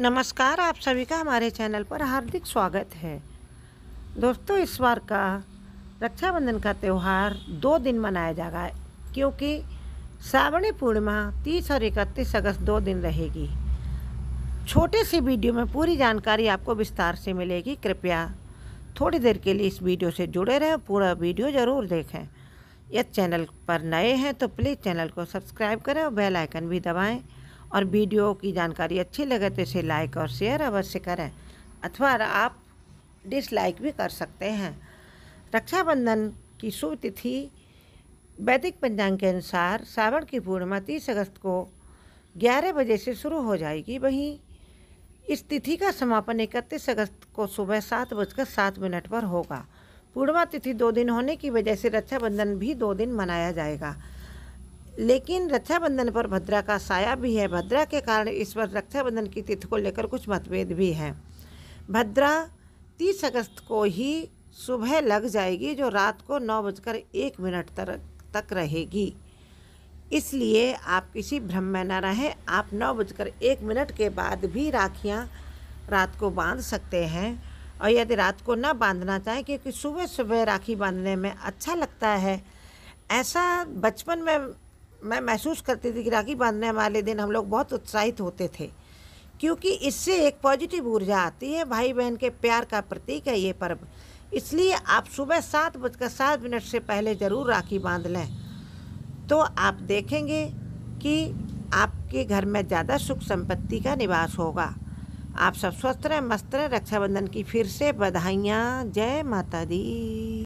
नमस्कार आप सभी का हमारे चैनल पर हार्दिक स्वागत है दोस्तों इस बार का रक्षाबंधन का त्यौहार दो दिन मनाया जाएगा क्योंकि श्रावणी पूर्णिमा तीस और इकतीस अगस्त दो दिन रहेगी छोटे सी वीडियो में पूरी जानकारी आपको विस्तार से मिलेगी कृपया थोड़ी देर के लिए इस वीडियो से जुड़े रहें पूरा वीडियो ज़रूर देखें यदि चैनल पर नए हैं तो प्लीज़ चैनल को सब्सक्राइब करें और बेलाइकन भी दबाएँ और वीडियो की जानकारी अच्छी लगे तो इसे लाइक और शेयर अवश्य करें अथवा आप डिसलाइक भी कर सकते हैं रक्षाबंधन की शुभ तिथि वैदिक पंचांग के अनुसार सावण की पूर्णिमा तीस अगस्त को ग्यारह बजे से शुरू हो जाएगी वहीं इस तिथि का समापन इकतीस अगस्त को सुबह सात बजकर सात मिनट पर होगा पूर्णिमा तिथि दो दिन होने की वजह से रक्षाबंधन भी दो दिन मनाया जाएगा लेकिन रक्षाबंधन पर भद्रा का साया भी है भद्रा के कारण इस वर्ष रक्षाबंधन की तिथि को लेकर कुछ मतभेद भी हैं भद्रा तीस अगस्त को ही सुबह लग जाएगी जो रात को नौ बजकर एक मिनट तक तक रहेगी इसलिए आप किसी भ्रम में ना रहें आप नौ बजकर एक मिनट के बाद भी राखियाँ रात को बांध सकते हैं और यदि रात को ना बांधना चाहें क्योंकि सुबह सुबह राखी बांधने में अच्छा लगता है ऐसा बचपन में मैं महसूस करती थी कि राखी बांधने वाले दिन हम लोग बहुत उत्साहित होते थे क्योंकि इससे एक पॉजिटिव ऊर्जा आती है भाई बहन के प्यार का प्रतीक है ये पर्व इसलिए आप सुबह सात बजकर सात मिनट से पहले ज़रूर राखी बांध लें तो आप देखेंगे कि आपके घर में ज़्यादा सुख संपत्ति का निवास होगा आप सब स्वस्थ रहें मस्त रहें रक्षाबंधन की फिर से बधाइयाँ जय माता दी